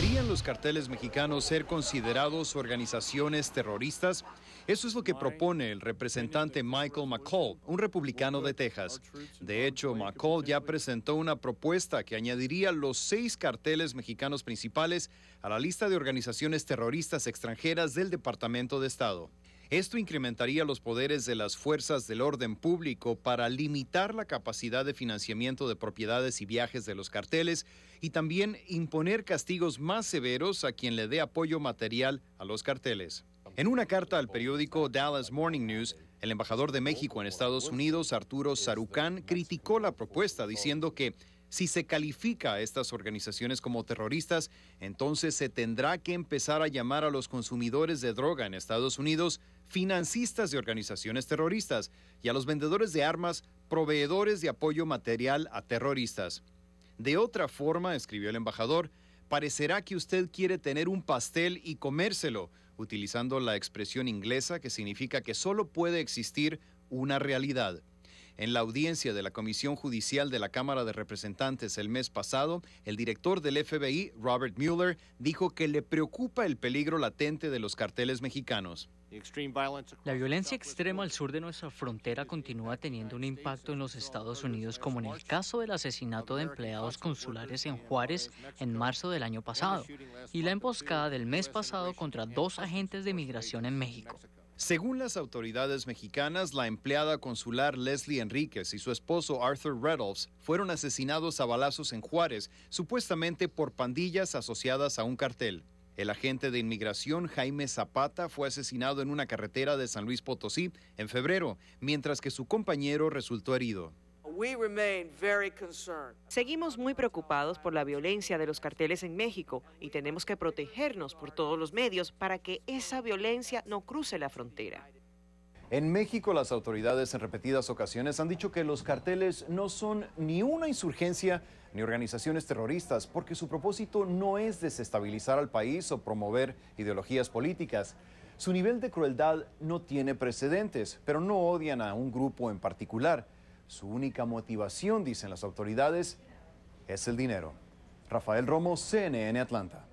¿Deberían los carteles mexicanos ser considerados organizaciones terroristas? Eso es lo que propone el representante Michael McCall, un republicano de Texas. De hecho, McCall ya presentó una propuesta que añadiría los seis carteles mexicanos principales a la lista de organizaciones terroristas extranjeras del Departamento de Estado. Esto incrementaría los poderes de las fuerzas del orden público para limitar la capacidad de financiamiento de propiedades y viajes de los carteles y también imponer castigos más severos a quien le dé apoyo material a los carteles. En una carta al periódico Dallas Morning News, el embajador de México en Estados Unidos, Arturo Sarucán, criticó la propuesta diciendo que si se califica a estas organizaciones como terroristas, entonces se tendrá que empezar a llamar a los consumidores de droga en Estados Unidos financistas de organizaciones terroristas y a los vendedores de armas, proveedores de apoyo material a terroristas. De otra forma, escribió el embajador, parecerá que usted quiere tener un pastel y comérselo, utilizando la expresión inglesa que significa que solo puede existir una realidad. En la audiencia de la Comisión Judicial de la Cámara de Representantes el mes pasado, el director del FBI, Robert Mueller, dijo que le preocupa el peligro latente de los carteles mexicanos. La violencia extrema al sur de nuestra frontera continúa teniendo un impacto en los Estados Unidos, como en el caso del asesinato de empleados consulares en Juárez en marzo del año pasado y la emboscada del mes pasado contra dos agentes de migración en México. Según las autoridades mexicanas, la empleada consular Leslie Enríquez y su esposo Arthur Reynolds fueron asesinados a balazos en Juárez, supuestamente por pandillas asociadas a un cartel. El agente de inmigración Jaime Zapata fue asesinado en una carretera de San Luis Potosí en febrero, mientras que su compañero resultó herido. Seguimos muy preocupados por la violencia de los carteles en México y tenemos que protegernos por todos los medios para que esa violencia no cruce la frontera. En México las autoridades en repetidas ocasiones han dicho que los carteles no son ni una insurgencia ni organizaciones terroristas porque su propósito no es desestabilizar al país o promover ideologías políticas. Su nivel de crueldad no tiene precedentes, pero no odian a un grupo en particular. Su única motivación, dicen las autoridades, es el dinero. Rafael Romo, CNN Atlanta.